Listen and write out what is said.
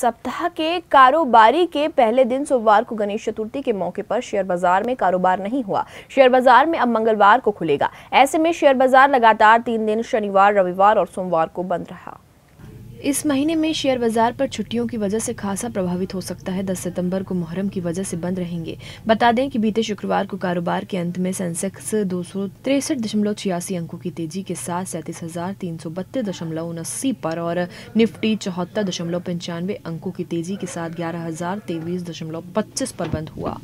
सप्ताह के कारोबारी के पहले दिन सोमवार को गणेश चतुर्थी के मौके पर शेयर बाजार में कारोबार नहीं हुआ शेयर बाजार में अब मंगलवार को खुलेगा ऐसे में शेयर बाजार लगातार तीन दिन शनिवार रविवार और सोमवार को बंद रहा इस महीने में शेयर बाजार पर छुट्टियों की वजह से खासा प्रभावित हो सकता है 10 सितंबर को मुहर्रम की वजह से बंद रहेंगे बता दें कि बीते शुक्रवार को कारोबार के अंत में सेंसेक्स दो अंकों की तेजी के साथ सैंतीस पर और निफ्टी चौहत्तर अंकों की तेजी के साथ ग्यारह पर बंद हुआ